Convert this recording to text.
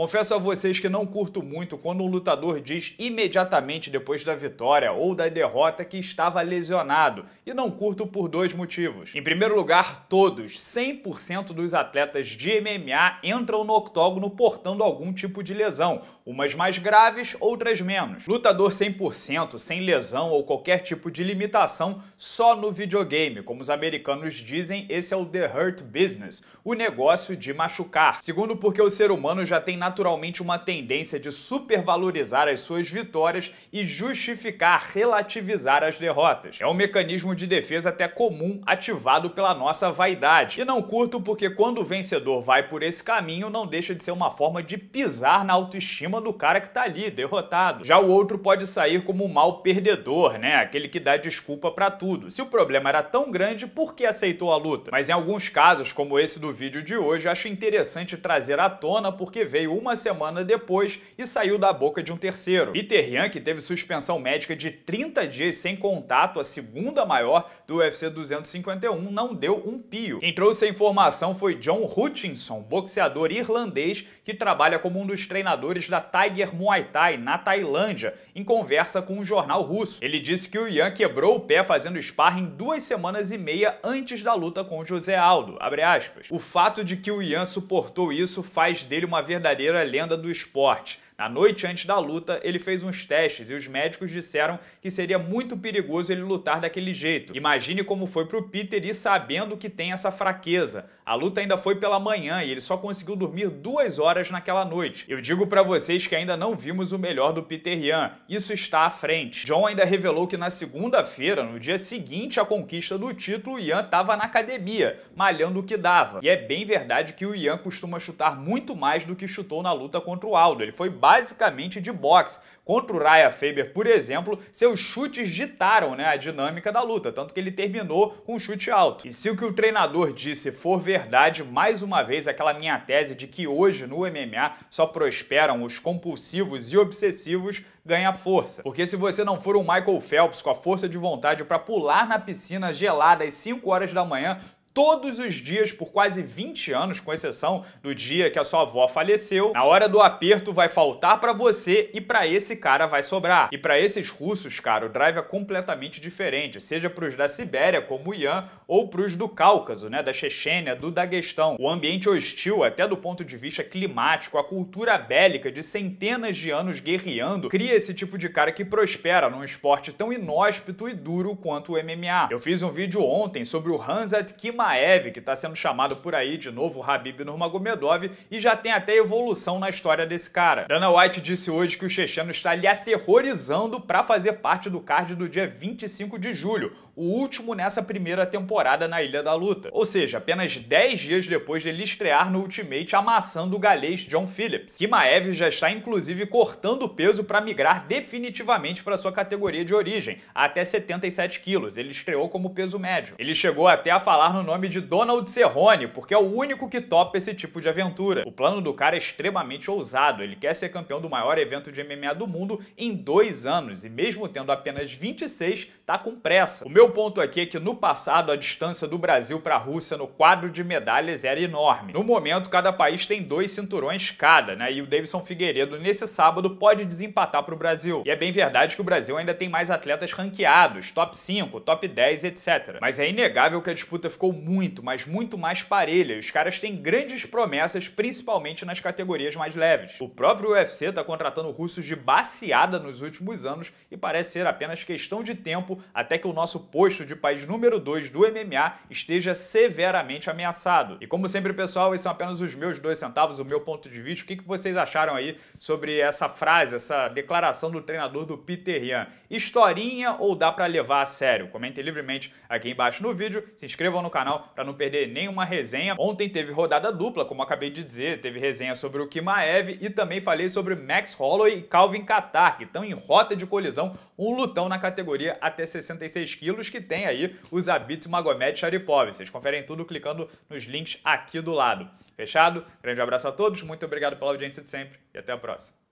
Confesso a vocês que não curto muito quando um lutador diz imediatamente depois da vitória ou da derrota que estava lesionado, e não curto por dois motivos. Em primeiro lugar, todos, 100% dos atletas de MMA entram no octógono portando algum tipo de lesão, umas mais graves, outras menos. Lutador 100%, sem lesão ou qualquer tipo de limitação, só no videogame. Como os americanos dizem, esse é o The Hurt Business, o negócio de machucar. Segundo, porque o ser humano já tem na naturalmente uma tendência de supervalorizar as suas vitórias e justificar, relativizar as derrotas. É um mecanismo de defesa até comum ativado pela nossa vaidade. E não curto porque quando o vencedor vai por esse caminho, não deixa de ser uma forma de pisar na autoestima do cara que tá ali, derrotado. Já o outro pode sair como um mal perdedor, né? Aquele que dá desculpa para tudo. Se o problema era tão grande, por que aceitou a luta? Mas em alguns casos, como esse do vídeo de hoje, acho interessante trazer à tona porque veio uma semana depois e saiu da boca de um terceiro. Peter Yan, que teve suspensão médica de 30 dias sem contato, a segunda maior do UFC 251, não deu um pio. Quem trouxe a informação foi John Hutchinson, boxeador irlandês que trabalha como um dos treinadores da Tiger Muay Thai na Tailândia, em conversa com um jornal russo. Ele disse que o Yan quebrou o pé fazendo sparring duas semanas e meia antes da luta com José Aldo. O fato de que o Yan suportou isso faz dele uma verdadeira a lenda do esporte. Na noite antes da luta, ele fez uns testes e os médicos disseram que seria muito perigoso ele lutar daquele jeito. Imagine como foi pro Peter ir sabendo que tem essa fraqueza. A luta ainda foi pela manhã e ele só conseguiu dormir duas horas naquela noite. Eu digo para vocês que ainda não vimos o melhor do Peter Ian. Isso está à frente. John ainda revelou que na segunda-feira, no dia seguinte à conquista do título, Ian estava na academia, malhando o que dava. E é bem verdade que o Ian costuma chutar muito mais do que chutou na luta contra o Aldo. Ele foi basicamente de boxe. Contra o Raya Faber, por exemplo, seus chutes ditaram né, a dinâmica da luta, tanto que ele terminou com um chute alto. E se o que o treinador disse for verdade, mais uma vez aquela minha tese de que hoje no MMA só prosperam os compulsivos e obsessivos ganha força. Porque se você não for um Michael Phelps com a força de vontade para pular na piscina gelada às 5 horas da manhã, todos os dias por quase 20 anos, com exceção do dia que a sua avó faleceu. Na hora do aperto vai faltar para você e para esse cara vai sobrar. E para esses russos, cara, o drive é completamente diferente, seja para os da Sibéria, como o Ian, ou para os do Cáucaso, né, da Chechênia, do Daguestão. O ambiente hostil, até do ponto de vista climático, a cultura bélica de centenas de anos guerreando, cria esse tipo de cara que prospera num esporte tão inóspito e duro quanto o MMA. Eu fiz um vídeo ontem sobre o Hans Atkima Maiev, que está sendo chamado por aí de novo Habib Nurmagomedov, e já tem até evolução na história desse cara. Dana White disse hoje que o checheno está lhe aterrorizando para fazer parte do card do dia 25 de julho, o último nessa primeira temporada na Ilha da Luta. Ou seja, apenas 10 dias depois dele estrear no Ultimate amassando o galês John Phillips, que já está inclusive cortando peso para migrar definitivamente para sua categoria de origem, até 77 quilos. Ele estreou como peso médio. Ele chegou até a falar no nome de Donald Cerrone, porque é o único que topa esse tipo de aventura. O plano do cara é extremamente ousado, ele quer ser campeão do maior evento de MMA do mundo em dois anos, e mesmo tendo apenas 26, tá com pressa. O meu ponto aqui é que no passado a distância do Brasil para a Rússia no quadro de medalhas era enorme. No momento, cada país tem dois cinturões cada, né? E o Davidson Figueiredo, nesse sábado, pode desempatar para o Brasil. E é bem verdade que o Brasil ainda tem mais atletas ranqueados, top 5, top 10, etc. Mas é inegável que a disputa ficou muito, mas muito mais parelha. Os caras têm grandes promessas, principalmente nas categorias mais leves. O próprio UFC está contratando russos de baseada nos últimos anos e parece ser apenas questão de tempo até que o nosso posto de país número 2 do MMA esteja severamente ameaçado. E como sempre, pessoal, esses são apenas os meus dois centavos, o meu ponto de vista. O que, vocês acharam aí sobre essa frase, essa declaração do treinador do Peter Yan? Historinha ou dá para levar a sério? Comentem livremente aqui embaixo no vídeo, se inscrevam no canal canal para não perder nenhuma resenha. Ontem teve rodada dupla, como acabei de dizer, teve resenha sobre o Kimaev e também falei sobre Max Holloway e Calvin Qatar, que estão em rota de colisão, um lutão na categoria até 66 quilos, que tem aí os Abit Magomed Sharipov. Vocês conferem tudo clicando nos links aqui do lado. Fechado? Grande abraço a todos, muito obrigado pela audiência de sempre e até a próxima.